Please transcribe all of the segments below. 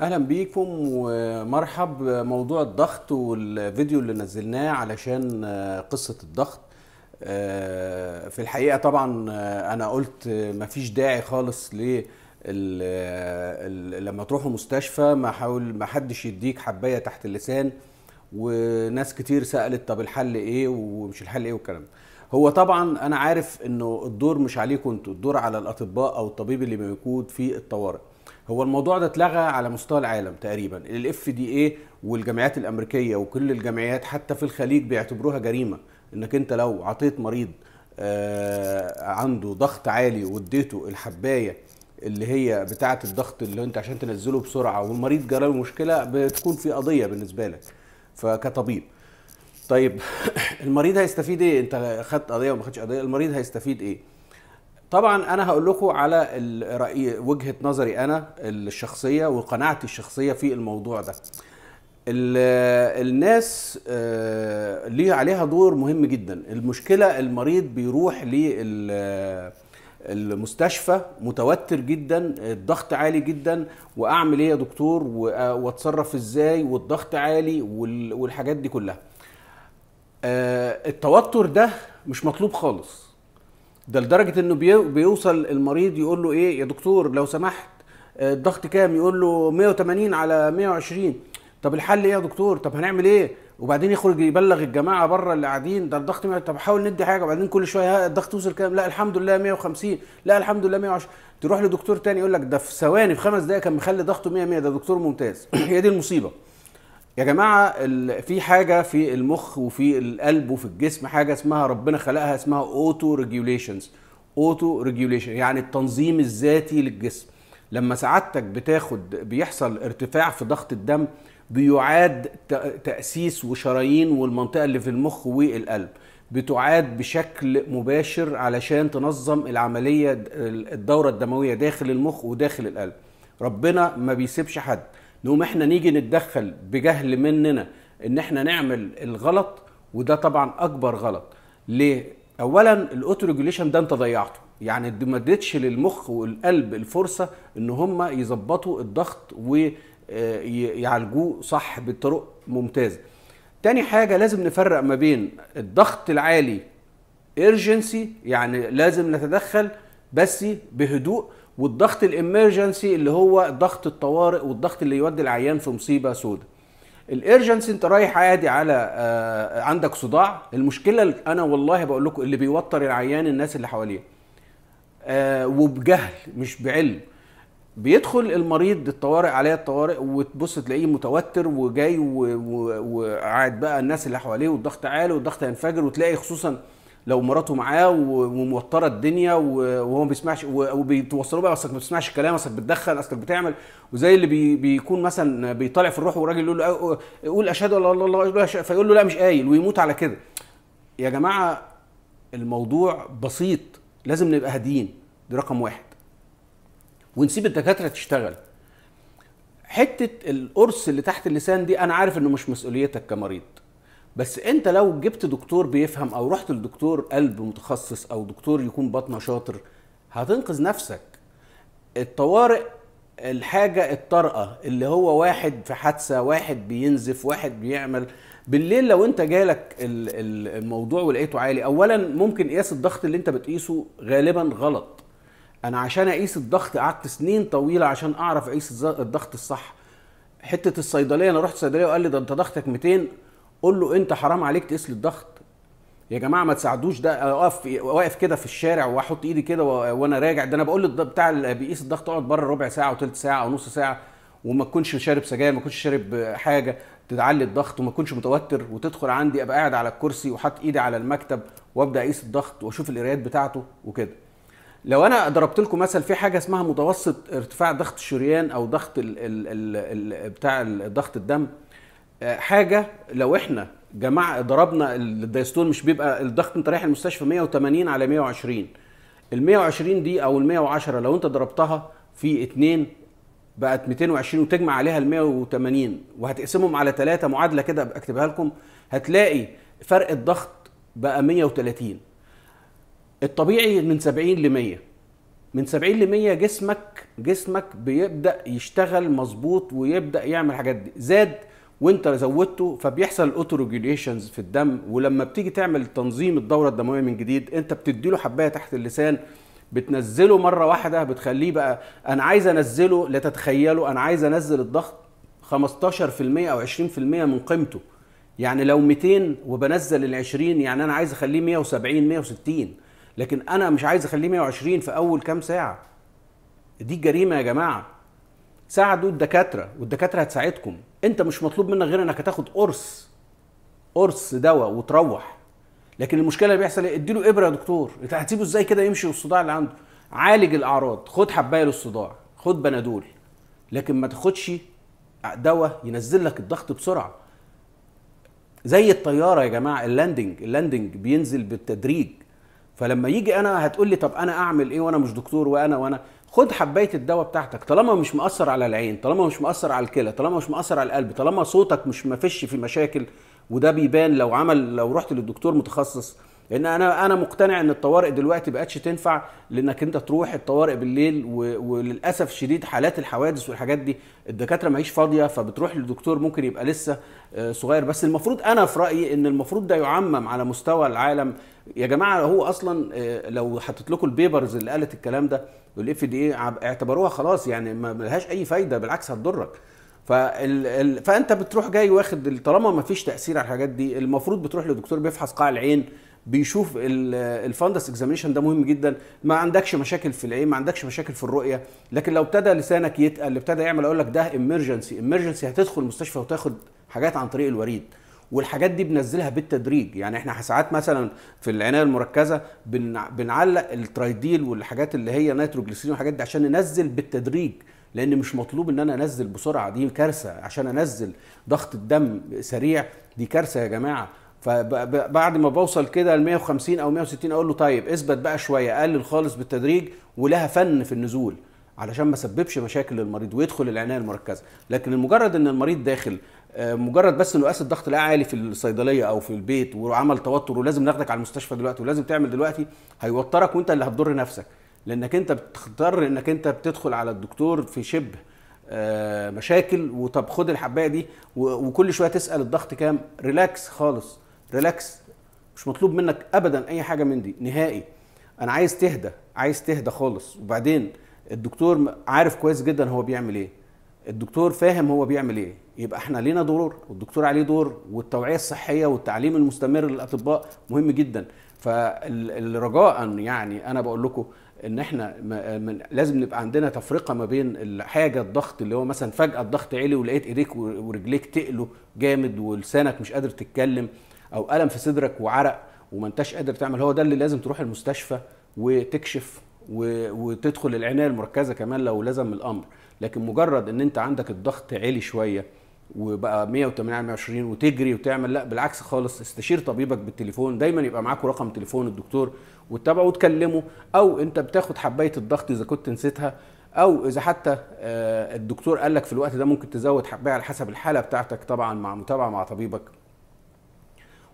اهلا بيكم ومرحب موضوع الضغط والفيديو اللي نزلناه علشان آه، قصه الضغط آه، في الحقيقه طبعا آه، انا قلت مفيش داعي خالص ل لما تروح المستشفى ما حاول ما حدش يديك حبايه تحت اللسان وناس كتير سالت طب الحل ايه ومش الحل ايه والكلام ده هو طبعا انا عارف انه الدور مش عليكم انتوا الدور على الاطباء او الطبيب اللي موجود في الطوارئ هو الموضوع ده اتلغى على مستوى العالم تقريبا الاف دي اي والجمعيات الامريكيه وكل الجمعيات حتى في الخليج بيعتبروها جريمه انك انت لو عطيت مريض آه، عنده ضغط عالي واديته الحبايه اللي هي بتاعه الضغط اللي انت عشان تنزله بسرعه والمريض جرى له مشكله بتكون في قضيه بالنسبه لك فكطبيب طيب المريض هيستفيد ايه انت خدت قضيه وما خدتش قضيه المريض هيستفيد ايه طبعا انا هقول لكم على الرأي وجهه نظري انا الشخصيه وقناعتي الشخصيه في الموضوع ده الناس آه، ليه عليها دور مهم جدا المشكله المريض بيروح لل المستشفى متوتر جدا الضغط عالي جدا واعمل ايه يا دكتور واتصرف ازاي والضغط عالي والحاجات دي كلها آه، التوتر ده مش مطلوب خالص ده لدرجه انه بيوصل المريض يقول له ايه يا دكتور لو سمحت آه، الضغط كام يقول له 180 على 120 طب الحل ايه يا دكتور طب هنعمل ايه وبعدين يخرج يبلغ الجماعه بره اللي قاعدين ده الضغط طب حاول ندي حاجه وبعدين كل شويه الضغط وصل كام لا الحمد لله 150 لا الحمد لله 110 تروح لدكتور تاني يقول لك ده في ثواني في خمس دقائق كان مخلي ضغطه 100 100 ده دكتور ممتاز هي دي المصيبه يا جماعه في حاجه في المخ وفي القلب وفي الجسم حاجه اسمها ربنا خلقها اسمها اوتو ريجوليشنز اوتو ريجوليشن يعني التنظيم الذاتي للجسم لما سعادتك بتاخد بيحصل ارتفاع في ضغط الدم بيعاد تاسيس وشرايين والمنطقه اللي في المخ والقلب بتعاد بشكل مباشر علشان تنظم العمليه الدوره الدمويه داخل المخ وداخل القلب ربنا ما بيسيبش حد نقوم احنا نيجي نتدخل بجهل مننا ان احنا نعمل الغلط وده طبعا اكبر غلط ليه اولا الاوتو ريجوليشن ده انت ضيعته يعني ما اديتش للمخ والقلب الفرصه ان هم يظبطوا الضغط ويعالجوه آه، صح بطرق ممتازه تاني حاجه لازم نفرق ما بين الضغط العالي ايرجنسي يعني لازم نتدخل بس بهدوء والضغط الامرجنسي اللي هو ضغط الطوارئ والضغط اللي يودي العيان في مصيبه سوداء الارجنسي انت رايح عادي على آه، عندك صداع المشكله اللي انا والله بقول لكم اللي بيوتر العيان الناس اللي حواليه آه، وبجهل مش بعلم بيدخل المريض الطوارئ عليه الطوارئ وتبص تلاقيه متوتر وجاي وقاعد بقى الناس اللي حواليه والضغط عالي والضغط هينفجر وتلاقي خصوصا لو مراته معاه وموتره الدنيا وهو ما بيسمعش وبيتوصلوا بقى اصلك ما بتسمعش الكلام اصلك بتدخل اصلك بتعمل وزي اللي بي بيكون مثلا بيطلع في الروح والراجل يقول له قول اشهد ان لا اله الا الله فيقول له لا مش قايل ويموت على كده يا جماعه الموضوع بسيط لازم نبقى هاديين دي رقم واحد ونسيب الدكاتره تشتغل حته القرص اللي تحت اللسان دي انا عارف انه مش مسؤوليتك كمريض بس انت لو جبت دكتور بيفهم او رحت لدكتور قلب متخصص او دكتور يكون بطنه شاطر هتنقذ نفسك الطوارئ الحاجة الطارئة اللي هو واحد في حادثة واحد بينزف واحد بيعمل بالليل لو انت جالك الموضوع ولقيته عالي اولا ممكن قياس الضغط اللي انت بتقيسه غالبا غلط انا عشان اقيس الضغط قعدت سنين طويلة عشان اعرف اقيس الضغط الصح حتة الصيدلية انا رحت صيدلية وقال لي ده انت ضغطك 200 قول له انت حرام عليك تقيس لي الضغط يا جماعه ما تساعدوش ده اقف واقف كده في الشارع واحط ايدي كده وانا راجع ده انا بقول بتاع اللي بيقيس الضغط اقعد بره ربع ساعه وثلث ساعه او نص ساعه وما تكونش شارب سجاير ما تكونش شارب حاجه تعلي الضغط وما تكونش متوتر وتدخل عندي ابقى قاعد على الكرسي وحط ايدي على المكتب وابدا اقيس الضغط واشوف القرايات بتاعته وكده لو انا ضربت لكم مثل في حاجه اسمها متوسط ارتفاع ضغط الشريان او ضغط ال ال ال بتاع ضغط الدم حاجه لو احنا جماعه ضربنا الدايستول مش بيبقى الضغط انت رايح المستشفى 180 على 120 ال 120 دي او ال 110 لو انت ضربتها في 2 بقت 220 وتجمع عليها ال 180 وهتقسمهم على 3 معادله كده اكتبها لكم هتلاقي فرق الضغط بقى 130 الطبيعي من 70 ل 100 من 70 ل 100 جسمك جسمك بيبدا يشتغل مظبوط ويبدا يعمل حاجات دي زاد وانت زودته فبيحصل الاوتوروجيليشنز في الدم ولما بتيجي تعمل تنظيم الدوره الدمويه من جديد انت بتديله حبايه تحت اللسان بتنزله مره واحده بتخليه بقى انا عايز انزله لا انا عايز انزل الضغط 15% او 20% من قيمته يعني لو 200 وبنزل ال 20 يعني انا عايز اخليه 170 160 لكن انا مش عايز اخليه 120 في اول كام ساعه دي جريمه يا جماعه ساعدوا الدكاتره والدكاتره هتساعدكم انت مش مطلوب منك غير انك هتاخد قرص قرص دواء وتروح لكن المشكله اللي بيحصل ايه اديله ابره يا دكتور انت هتسيبه ازاي كده يمشي والصداع اللي عنده عالج الاعراض خد حبايه للصداع خد بنادول لكن ما تاخدش دواء ينزل لك الضغط بسرعه زي الطياره يا جماعه اللاندنج اللاندنج بينزل بالتدريج فلما يجي انا هتقول لي طب انا اعمل ايه وانا مش دكتور وانا وانا خد حبايه الدواء بتاعتك طالما مش مأثر على العين طالما مش مأثر على الكلى طالما مش مأثر على القلب طالما صوتك مش مفش في مشاكل وده بيبان لو عمل لو رحت للدكتور متخصص لان انا انا مقتنع ان الطوارئ دلوقتي بقتش تنفع لانك انت تروح الطوارئ بالليل وللاسف شديد حالات الحوادث والحاجات دي الدكاتره معيش فاضيه فبتروح لدكتور ممكن يبقى لسه آه، صغير بس المفروض انا في رايي ان المفروض ده يعمم على مستوى العالم يا جماعه هو اصلا آه، لو حطيت لكم البيبرز اللي قالت الكلام ده والاف دي ايه اعتبروها خلاص يعني ما لهاش اي فايده بالعكس هتضرك فال... فانت بتروح جاي واخد طالما ما فيش تاثير على الحاجات دي المفروض بتروح لدكتور بيفحص قاع العين بيشوف الفندس اكزامينشن ده مهم جدا ما عندكش مشاكل في العين ما عندكش مشاكل في الرؤيه لكن لو ابتدى لسانك يتقل ابتدى يعمل اقول لك ده امرجنسي امرجنسي هتدخل المستشفى وتاخد حاجات عن طريق الوريد والحاجات دي بنزلها بالتدريج يعني احنا ساعات مثلا في العنايه المركزه بنعلق الترايديل والحاجات اللي هي نيتروجليسيرين والحاجات دي عشان ننزل بالتدريج لان مش مطلوب ان انا انزل بسرعه دي كارثه عشان انزل ضغط الدم سريع دي كارثه يا جماعه فبعد ما بوصل كده ل 150 او 160 اقول له طيب اثبت بقى شويه قلل خالص بالتدريج ولها فن في النزول علشان ما سببش مشاكل للمريض ويدخل العنايه المركزه لكن المجرد ان المريض داخل آه، مجرد بس انه قاس الضغط لقى عالي في الصيدليه او في البيت وعمل توتر ولازم ناخدك على المستشفى دلوقتي ولازم تعمل دلوقتي هيوترك وانت اللي هتضر نفسك لانك انت بتضطر انك انت بتدخل على الدكتور في شبه آه، مشاكل وطب خد الحبايه دي وكل شويه تسال الضغط كام ريلاكس خالص ريلاكس مش مطلوب منك ابدا اي حاجه من دي نهائي انا عايز تهدى عايز تهدى خالص وبعدين الدكتور عارف كويس جدا هو بيعمل ايه الدكتور فاهم هو بيعمل ايه يبقى احنا لينا دور والدكتور عليه دور والتوعيه الصحيه والتعليم المستمر للاطباء مهم جدا فرجاء يعني انا بقول لكم ان احنا لازم نبقى عندنا تفرقه ما بين الحاجه الضغط اللي هو مثلا فجاه الضغط عالي ولقيت ايديك ورجليك تقلوا جامد ولسانك مش قادر تتكلم او الم في صدرك وعرق وما انتش قادر تعمل هو ده اللي لازم تروح المستشفى وتكشف وتدخل العنايه المركزه كمان لو لزم الامر لكن مجرد ان انت عندك الضغط عالي شويه وبقى 180 على 120 وتجري وتعمل لا بالعكس خالص استشير طبيبك بالتليفون دايما يبقى معاكوا رقم تليفون الدكتور وتتابعه وتكلمه او انت بتاخد حبايه الضغط اذا كنت نسيتها او اذا حتى آه، الدكتور قال لك في الوقت ده ممكن تزود حبايه على حسب الحاله بتاعتك طبعا مع متابعه مع طبيبك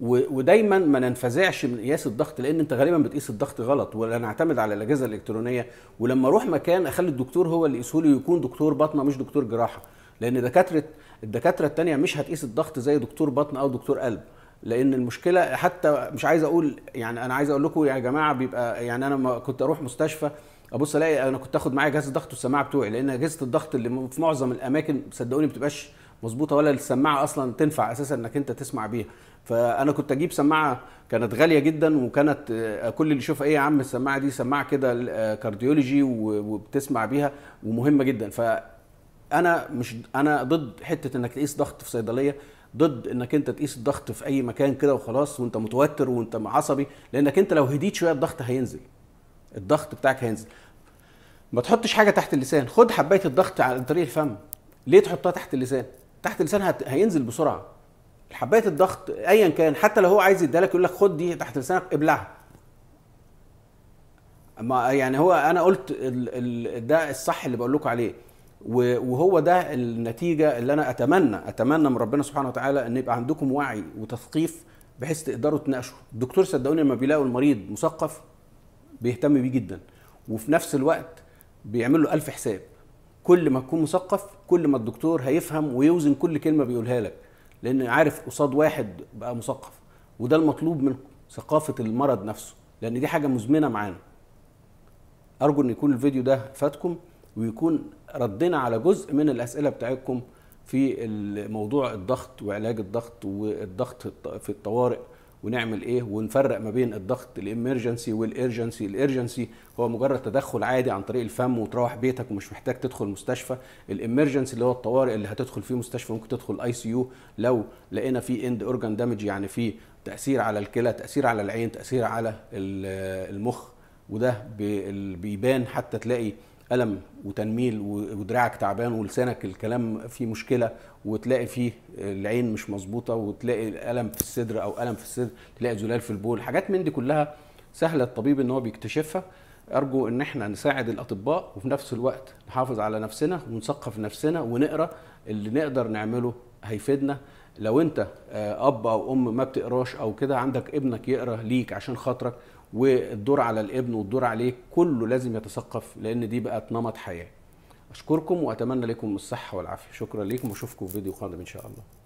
ودايما ما ننفزعش من قياس الضغط لان انت غالبا بتقيس الضغط غلط ولا نعتمد على الاجهزه الالكترونيه ولما اروح مكان اخلي الدكتور هو اللي يقيسه يكون دكتور بطنه مش دكتور جراحه لان دكاتره الدكاتره الثانيه مش هتقيس الضغط زي دكتور بطن او دكتور قلب لان المشكله حتى مش عايز اقول يعني انا عايز اقول لكم يا جماعه بيبقى يعني انا ما كنت اروح مستشفى ابص الاقي انا كنت اخد معايا جهاز الضغط والسماعه بتوعي لان اجهزه الضغط اللي في معظم الاماكن صدقوني ما بتبقاش مظبوطه ولا السماعه اصلا تنفع اساسا انك انت تسمع بيها فانا كنت اجيب سماعه كانت غاليه جدا وكانت آه، كل اللي يشوفها ايه يا عم السماعه دي سماعه كده كارديولوجي آه، وبتسمع بيها ومهمه جدا ف انا مش انا ضد حته انك تقيس ضغط في صيدليه ضد انك انت تقيس الضغط في اي مكان كده وخلاص وانت متوتر وانت عصبي لانك انت لو هديت شويه الضغط هينزل الضغط بتاعك هينزل ما تحطش حاجه تحت اللسان خد حبايه الضغط عن طريق الفم ليه تحطها تحت اللسان تحت اللسان هت... هينزل بسرعه حبايه الضغط ايا كان حتى لو هو عايز يديلك يقول لك خد دي تحت لسانك ابلعها ما يعني هو انا قلت الـ الـ ده الصح اللي بقول لكم عليه وهو ده النتيجه اللي انا اتمنى اتمنى من ربنا سبحانه وتعالى ان يبقى عندكم وعي وتثقيف بحيث تقدروا تناقشوا الدكتور صدقوني لما بيلاقوا المريض مثقف بيهتم بيه جدا وفي نفس الوقت بيعمل له الف حساب كل ما تكون مثقف كل ما الدكتور هيفهم ويوزن كل كلمه بيقولها لك لان عارف قصاد واحد بقى مثقف وده المطلوب من ثقافه المرض نفسه لان دي حاجه مزمنه معانا ارجو ان يكون الفيديو ده فاتكم ويكون ردنا على جزء من الاسئله بتاعتكم في موضوع الضغط وعلاج الضغط والضغط في الطوارئ ونعمل ايه ونفرق ما بين الضغط الامرجنسي والارجنسي الارجنسي هو مجرد تدخل عادي عن طريق الفم وتروح بيتك ومش محتاج تدخل مستشفى الامرجنسي اللي هو الطوارئ اللي هتدخل فيه مستشفى ممكن تدخل اي سي يو لو لقينا فيه اند اورجان دامج يعني فيه تاثير على الكلى تاثير على العين تاثير على المخ وده بيبان حتى تلاقي الم وتنميل ودراعك تعبان ولسانك الكلام فيه مشكله وتلاقي فيه العين مش مظبوطه وتلاقي الم في الصدر او الم في الصدر تلاقي زلال في البول حاجات من دي كلها سهله الطبيب ان هو بيكتشفها ارجو ان احنا نساعد الاطباء وفي نفس الوقت نحافظ على نفسنا ونثقف نفسنا ونقرا اللي نقدر نعمله هيفيدنا لو انت آه، اب او ام ما بتقراش او كده عندك ابنك يقرا ليك عشان خاطرك والدور على الابن والدور عليه كله لازم يتثقف لان دي بقت نمط حياه اشكركم واتمنى لكم الصحه والعافيه شكرا لكم واشوفكم في فيديو قادم ان شاء الله